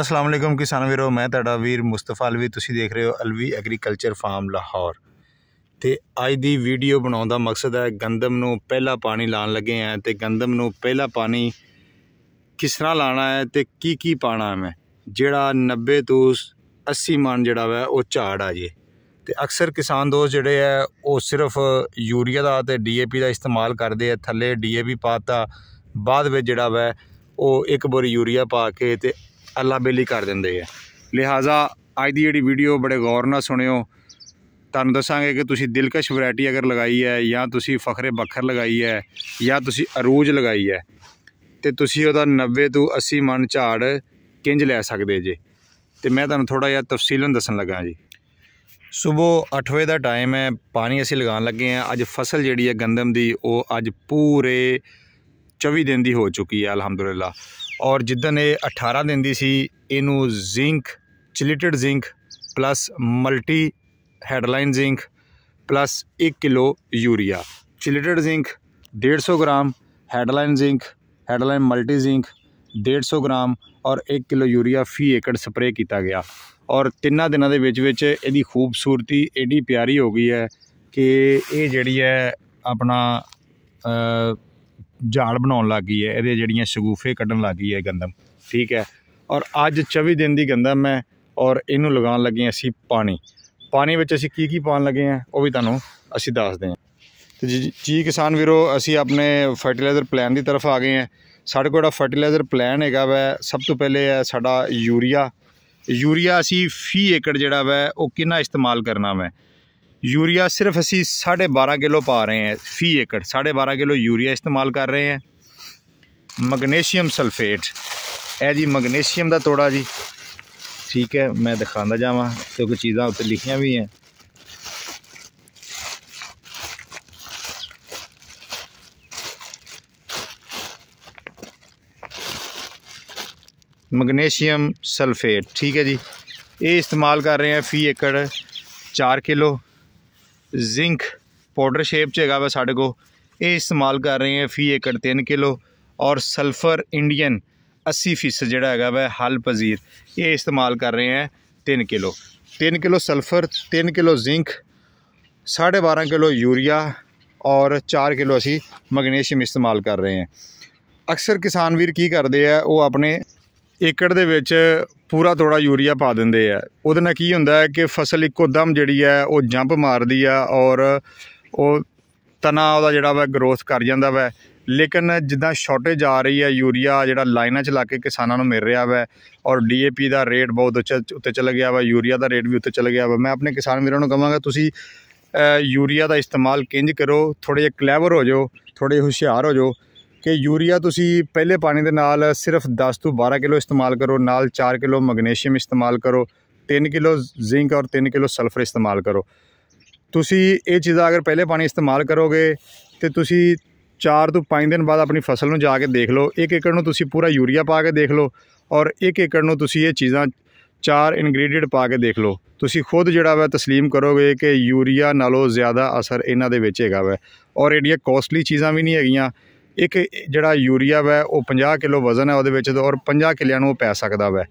ਅਸਲਾਮ ਅਲੈਕਮ ਕਿਸਾਨ ਵੀਰੋ ਮੈਂ ਤੁਹਾਡਾ ਵੀਰ ਮੁਸਤਫਾ ਅਲਵੀ ਤੁਸੀਂ ਦੇਖ ਰਹੇ ਹੋ ਅਲਵੀ ਐਗਰੀਕਲਚਰ ਫਾਰਮ ਲਾਹੌਰ ਤੇ ਅੱਜ ਦੀ ਵੀਡੀਓ ਬਣਾਉਣ ਦਾ ਮਕਸਦ ਹੈ ਗੰਦਮ ਨੂੰ ਪਹਿਲਾ ਪਾਣੀ ਲਾਣ ਲੱਗੇ ਆ ਤੇ ਗੰਦਮ ਨੂੰ ਪਹਿਲਾ ਪਾਣੀ ਕਿਸ ਤਰ੍ਹਾਂ ਲਾਣਾ ਹੈ ਤੇ ਕੀ ਕੀ ਪਾਣਾ ਹੈ ਮੈਂ ਜਿਹੜਾ 90 ਤੋਂ 80 ਮਣ ਜਿਹੜਾ ਵਾ ਉਹ ਝਾੜ ਆ ਜੇ ਤੇ ਅਕਸਰ ਕਿਸਾਨ ਦੋਸਤ ਜਿਹੜੇ ਆ ਉਹ ਸਿਰਫ ਯੂਰੀਆ ਦਾ ਤੇ ਡੀਏਪੀ ਦਾ ਇਸਤੇਮਾਲ ਕਰਦੇ ਆ ਥੱਲੇ ਡੀਏਪੀ ਪਾਤਾ ਬਾਅਦ ਵਿੱਚ ਜਿਹੜਾ ਵਾ ਉਹ ਇੱਕ ਬੋਰੀ ਯੂਰੀਆ ਪਾ ਕੇ ਤੇ ਅੱਲਾ ਬੇਲੀ ਕਰ ਦਿੰਦੇ ਆ ਲਿਹਾਜ਼ਾ ਅੱਜ ਦੀ ਜਿਹੜੀ ਵੀਡੀਓ ਬੜੇ ਗੌਰ ਨਾਲ ਸੁਣਿਓ ਤੁਹਾਨੂੰ ਦੱਸਾਂਗੇ ਕਿ ਤੁਸੀਂ ਦਿਲਕਸ਼ ਵੈਰਾਈਟੀ ਅਗਰ ਲਗਾਈ ਹੈ ਜਾਂ ਤੁਸੀਂ ਫਖਰੇ ਬਖਰ ਲਗਾਈ ਹੈ ਜਾਂ ਤੁਸੀਂ ਅਰੂਜ ਲਗਾਈ ਹੈ ਤੇ ਤੁਸੀਂ ਉਹਦਾ 90 ਤੋਂ 80 ਮਨ ਝਾੜ ਕਿੰਜ ਲੈ ਸਕਦੇ ਜੇ ਤੇ ਮੈਂ ਤੁਹਾਨੂੰ ਥੋੜਾ ਜਿਹਾ ਤਫਸੀਲਨ ਦੱਸਣ ਲੱਗਾ ਜੀ ਸਵੇਰ 8 ਵਜੇ ਦਾ ਟਾਈਮ ਹੈ ਪਾਣੀ ਅਸੀਂ ਲਗਾਉਣ ਲੱਗੇ ਆ ਅੱਜ ਫਸਲ ਜਿਹੜੀ ਹੈ ਗੰਦਮ ਦੀ ਉਹ ਅੱਜ ਪੂਰੇ 24 ਦਿਨ ਦੀ ਹੋ ਚੁੱਕੀ ਹੈ ਅਲਹਮਦੁਲਿਲਾ ਔਰ ਜਿੱਦਨ ਇਹ 18 ਦਿਨ ਦੀ ਸੀ ਇਹਨੂੰ zinc chelated zinc plus multi headline zinc plus 1 kilo urea chelated zinc 150 gram headline zinc headline multi zinc 150 gram ਔਰ 1 ਕਿਲੋ ਯੂਰੀਆ ਫੀ ਏਕੜ ਸਪਰੇਅ ਕੀਤਾ ਗਿਆ ਔਰ ਤਿੰਨਾਂ ਦਿਨਾਂ ਦੇ ਵਿੱਚ ਵਿੱਚ ਇਹਦੀ ਖੂਬਸੂਰਤੀ ਐਡੀ ਪਿਆਰੀ ਹੋ ਗਈ ਹੈ ਕਿ ਇਹ ਜਿਹੜੀ ਹੈ ਆਪਣਾ ਝਾੜ ਬਣਾਉਣ ਲੱਗ ਗਈ ਹੈ ਇਹਦੇ ਜਿਹੜੀਆਂ ਸ਼ਗੂਫੇ ਕੱਢਣ ਲੱਗ ਗਈ ਹੈ ਗੰਦਮ ਠੀਕ ਹੈ ਔਰ ਅੱਜ 24 ਦਿਨ ਦੀ ਗੰਦਮ ਹੈ ਔਰ ਇਹਨੂੰ ਲਗਾਉਣ ਲੱਗੇ ਅਸੀਂ ਪਾਣੀ ਪਾਣੀ ਵਿੱਚ ਅਸੀਂ ਕੀ ਕੀ ਪਾਣ ਲੱਗੇ ਆ ਉਹ ਵੀ ਤੁਹਾਨੂੰ ਅਸੀਂ ਦੱਸਦੇ ਹਾਂ ਤੇ ਜੀ ਕਿਸਾਨ ਵੀਰੋ ਅਸੀਂ ਆਪਣੇ ਫਰਟੀਲਾਈਜ਼ਰ ਪਲਾਨ ਦੀ ਤਰਫ ਆ ਗਏ ਆ ਸਾਡੇ ਕੋਲ ਜਿਹੜਾ ਫਰਟੀਲਾਈਜ਼ਰ ਪਲਾਨ ਹੈਗਾ ਵੈ ਸਭ ਤੋਂ ਪਹਿਲੇ ਹੈ ਸਾਡਾ ਯੂਰੀਆ ਯੂਰੀਆ ਅਸੀਂ ਫੀ ਏਕੜ ਜਿਹੜਾ ਵੈ ਉਹ ਕਿੰਨਾ ਇਸਤੇਮਾਲ ਕਰਨਾ ਵੈ ਯੂਰੀਆ ਸਿਰਫ ਅਸੀਂ 12.5 ਕਿਲੋ ਪਾ ਰਹੇ ਹਾਂ ਫੀ ਏਕੜ 12.5 ਕਿਲੋ ਯੂਰੀਆ ਇਸਤੇਮਾਲ ਕਰ ਰਹੇ ਹਾਂ ਮੈਗਨੇਸ਼ੀਅਮ ਸਲਫੇਟ ਇਹ ਜੀ ਮੈਗਨੇਸ਼ੀਅਮ ਦਾ ਤੋੜਾ ਜੀ ਠੀਕ ਹੈ ਮੈਂ ਦਿਖਾਉਂਦਾ ਜਾਵਾਂ ਕਿਉਂਕਿ ਚੀਜ਼ਾਂ ਉੱਤੇ ਲਿਖੀਆਂ ਵੀ ਹੈ ਮੈਗਨੇਸ਼ੀਅਮ ਸਲਫੇਟ ਠੀਕ ਹੈ ਜੀ ਇਹ ਇਸਤੇਮਾਲ ਕਰ ਰਹੇ ਹਾਂ ਫੀ ਏਕੜ 4 ਕਿਲੋ ਜ਼ਿੰਕ ਪਾਊਡਰ ਸ਼ੇਪ 'ਚ ਹੈਗਾ ਵਾ ਸਾਡੇ ਕੋ ਇਹ ਇਸਤੇਮਾਲ ਕਰ ਰਹੇ ਹਾਂ ਫੀ ਏਕੜ 3 ਕਿਲੋ ਔਰ ਸਲਫਰ ਇੰਡੀਅਨ 80% ਜਿਹੜਾ ਹੈਗਾ ਵਾ ਹਲ ਪਜ਼ੀਰ ਇਹ ਇਸਤੇਮਾਲ ਕਰ ਰਹੇ ਹਾਂ 3 kilo 3 kilo sulphur 3 kilo zinc 12.5 kilo urea ਔਰ 4 ਕਿਲੋ ਅਸੀਂ ਮੈਗਨੀਸ਼ੀਅਮ ਇਸਤੇਮਾਲ ਕਰ ਰਹੇ ਹਾਂ ਅਕਸਰ ਕਿਸਾਨ ਵੀਰ ਕੀ ਕਰਦੇ ਆ ਉਹ ਆਪਣੇ ਏਕੜ ਦੇ ਵਿੱਚ ਪੂਰਾ ਥੋੜਾ ਯੂਰੀਆ ਪਾ ਦਿੰਦੇ ਆ ਉਹਦੇ ਨਾਲ ਕੀ ਹੁੰਦਾ ਹੈ ਕਿ ਫਸਲ ਇੱਕੋ ਦਮ ਜਿਹੜੀ ਹੈ ਉਹ ਜੰਪ ਮਾਰਦੀ ਆ ਔਰ ਉਹ ਤਨਾ ਉਹਦਾ ਜਿਹੜਾ ਵਾ ਗਰੋਥ ਕਰ ਜਾਂਦਾ ਵਾ ਲੇਕਿਨ ਜਿੱਦਾਂ ਸ਼ਾਰਟੇਜ ਆ ਰਹੀ ਹੈ ਯੂਰੀਆ ਜਿਹੜਾ ਲਾਈਨਾਂ 'ਚ ਲਾ ਕੇ ਕਿਸਾਨਾਂ ਨੂੰ ਮਿਲ ਰਿਹਾ ਵਾ ਔਰ ਡੀਏਪੀ ਦਾ ਰੇਟ ਬਹੁਤ ਉੱਤੇ ਚੱਲ ਗਿਆ ਵਾ ਯੂਰੀਆ ਦਾ ਰੇਟ ਵੀ ਉੱਤੇ ਚੱਲ ਗਿਆ ਵਾ ਮੈਂ ਆਪਣੇ ਕਿਸਾਨ ਵੀਰਾਂ ਨੂੰ ਕਹਾਂਗਾ ਤੁਸੀਂ ਯੂਰੀਆ ਦਾ ਇਸਤੇਮਾਲ ਕਿੰਜ ਕਰੋ ਥੋੜੇ ਜਿਹਾ ਕਲੈਵਰ ਹੋ ਜਾਓ ਥੋੜੇ ਹੁਸ਼ਿਆਰ ਹੋ ਜਾਓ ਕਿ ਯੂਰੀਆ ਤੁਸੀਂ ਪਹਿਲੇ ਪਾਣੀ ਦੇ ਨਾਲ ਸਿਰਫ 10 ਤੋਂ 12 ਕਿਲੋ ਇਸਤੇਮਾਲ ਕਰੋ ਨਾਲ 4 ਕਿਲੋ ਮੈਗਨੀਸ਼ੀਅਮ ਇਸਤੇਮਾਲ ਕਰੋ 3 ਕਿਲੋ ਜ਼ਿੰਕ ਔਰ 3 ਕਿਲੋ ਸਲਫਰ ਇਸਤੇਮਾਲ ਕਰੋ ਤੁਸੀਂ ਇਹ ਚੀਜ਼ਾਂ ਅਗਰ ਪਹਿਲੇ ਪਾਣੀ ਇਸਤੇਮਾਲ ਕਰੋਗੇ ਤੇ ਤੁਸੀਂ 4 ਤੋਂ 5 ਦਿਨ ਬਾਅਦ ਆਪਣੀ ਫਸਲ ਨੂੰ ਜਾ ਕੇ ਦੇਖ ਲਓ 1 ਏਕੜ ਨੂੰ ਤੁਸੀਂ ਪੂਰਾ ਯੂਰੀਆ ਪਾ ਕੇ ਦੇਖ ਲਓ ਔਰ 1 ਏਕੜ ਨੂੰ ਤੁਸੀਂ ਇਹ ਚੀਜ਼ਾਂ ਚਾਰ ਇਨਗਰੀਡੀਅੰਟ ਪਾ ਕੇ ਦੇਖ ਲਓ ਤੁਸੀਂ ਖੁਦ ਜਿਹੜਾ ਵਾ تسلیم ਕਰੋਗੇ ਕਿ ਯੂਰੀਆ ਨਾਲੋਂ ਜ਼ਿਆਦਾ ਅਸਰ ਇਹਨਾਂ ਦੇ ਵਿੱਚ ਹੈਗਾ ਵਾ ਔਰ ਇਹੜੀਆਂ ਕੋਸਟਲੀ ਚੀਜ਼ਾਂ ਵੀ ਨਹੀਂ ਹੈਗੀਆਂ ਇੱਕ ਜਿਹੜਾ ਯੂਰੀਆ ਵੈ ਉਹ 50 ਕਿਲੋ ਵਜ਼ਨ ਹੈ ਉਹਦੇ ਵਿੱਚ ਔਰ 50 ਕਿਲਿਆਂ ਨੂੰ ਉਹ ਪੈ ਸਕਦਾ ਵੈ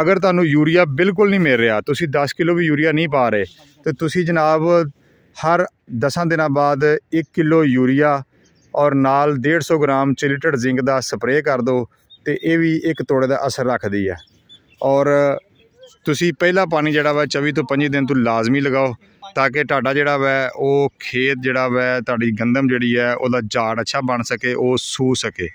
ਅਗਰ ਤੁਹਾਨੂੰ ਯੂਰੀਆ ਬਿਲਕੁਲ ਨਹੀਂ ਮਿਲ ਰਿਹਾ ਤੁਸੀਂ 10 ਕਿਲੋ ਵੀ ਯੂਰੀਆ ਨਹੀਂ ਪਾ ਰਹੇ ਤੇ ਤੁਸੀਂ ਜਨਾਬ ਹਰ 10 ਦਿਨਾਂ ਬਾਅਦ 1 ਕਿਲੋ ਯੂਰੀਆ ਔਰ ਨਾਲ 150 ਗ੍ਰਾਮ ਚਿਲਟਡ ਜ਼ਿੰਕ ਦਾ ਸਪਰੇਅ ਕਰ ਦਿਓ ਤੇ ਇਹ ਵੀ ਇੱਕ ਤੋੜੇ ਦਾ ਅਸਰ ਰੱਖਦੀ ਹੈ ਔਰ ਤੁਸੀਂ ਪਹਿਲਾ ਪਾਣੀ ਜਿਹੜਾ ਵਾ 24 ਤੋਂ 25 ਦਿਨ ਤੋਂ ਲਾਜ਼ਮੀ ਲਗਾਓ ਤਾਂ ਕਿ ਤੁਹਾਡਾ ਜਿਹੜਾ ਵੈ ਉਹ ਖੇਤ ਜਿਹੜਾ ਵੈ ਤੁਹਾਡੀ ਗੰਦਮ ਜਿਹੜੀ ਹੈ ਉਹਦਾ ਝਾੜ ਅੱਛਾ ਬਣ ਸਕੇ ਉਹ ਸੂ ਸਕੇ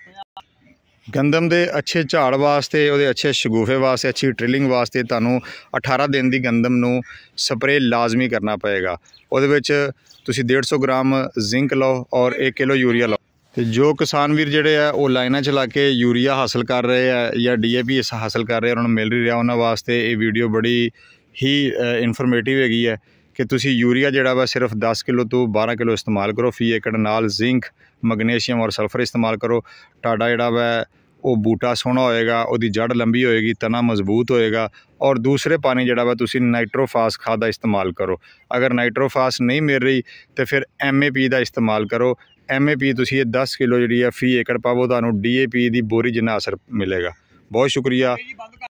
ਗੰਦਮ ਦੇ ਅੱਛੇ ਝਾੜ ਵਾਸਤੇ ਉਹਦੇ ਅੱਛੇ ਸ਼ਗੂਫੇ ਵਾਸਤੇ ਅੱਛੀ ਟ੍ਰਿਲਿੰਗ ਵਾਸਤੇ ਤੁਹਾਨੂੰ 18 ਦਿਨ ਦੀ ਗੰਦਮ ਨੂੰ ਸਪਰੇਅ ਲਾਜ਼ਮੀ ਕਰਨਾ ਪਏਗਾ ਉਹਦੇ ਵਿੱਚ ਤੁਸੀਂ 150 ਗ੍ਰਾਮ ਜ਼ਿੰਕ ਲਓ ਔਰ 1 ਕਿਲੋ ਯੂਰੀਆ ਲਓ ਤੇ ਜੋ ਕਿਸਾਨ ਵੀਰ ਜਿਹੜੇ ਆ ਉਹ ਲਾਈਨਾਂ ਚਲਾ ਕੇ ਯੂਰੀਆ ਹਾਸਲ ਕਰ ਰਹੇ ਆ ਜਾਂ ਡੀਏਪੀ ਇਸ ਹਾਸਲ ਕਰ ਰਹੇ ਉਹਨਾਂ ਨੂੰ ਮਿਲ ਰਹੀ ਰਿਹਾ ਉਹਨਾਂ ਵਾਸਤੇ ਇਹ ਵੀਡੀਓ ਬੜੀ ਹੀ ਇਨਫੋਰਮੇਟਿਵ ਹੈਗੀ ਹੈ ਕਿ ਤੁਸੀਂ ਯੂਰੀਆ ਜਿਹੜਾ ਵਾ ਸਿਰਫ 10 ਕਿਲੋ ਤੋਂ 12 ਕਿਲੋ ਇਸਤੇਮਾਲ ਕਰੋ ਫੀ ਏਕੜ ਨਾਲ ਜ਼ਿੰਕ ਮੈਗਨੀਸ਼ੀਅਮ ਔਰ ਸਲਫਰ ਇਸਤੇਮਾਲ ਕਰੋ ਟਾਡਾ ਜਿਹੜਾ ਵਾ ਉਹ ਬੂਟਾ ਸੋਹਣਾ ਹੋਏਗਾ ਉਹਦੀ ਜੜ ਲੰਬੀ ਹੋਏਗੀ ਤਣਾ ਮਜ਼ਬੂਤ ਹੋਏਗਾ ਔਰ ਦੂਸਰੇ ਪਾਣੀ ਜਿਹੜਾ ਵਾ ਤੁਸੀਂ ਨਾਈਟ੍ਰੋਫਾਸ ਖਾਦ ਦਾ ਇਸਤੇਮਾਲ ਕਰੋ ਅਗਰ ਨਾਈਟ੍ਰੋਫਾਸ ਨਹੀਂ ਮਿਲ ਰਹੀ ਤੇ ਫਿਰ ਐਮਏਪੀ ਦਾ ਇਸਤੇਮਾਲ ਕਰੋ ਐਮਏਪੀ ਤੁਸੀਂ ਇਹ 10 ਕਿਲੋ ਜਿਹੜੀ ਆ ਫੀ ਏਕੜ ਪਾਵੋ ਤੁਹਾਨੂੰ ਡੀਏਪੀ ਦੀ ਬੋਰੀ ਜਿੰਨਾ ਅਸਰ ਮਿਲੇਗਾ ਬਹੁਤ ਸ਼ੁਕਰੀਆ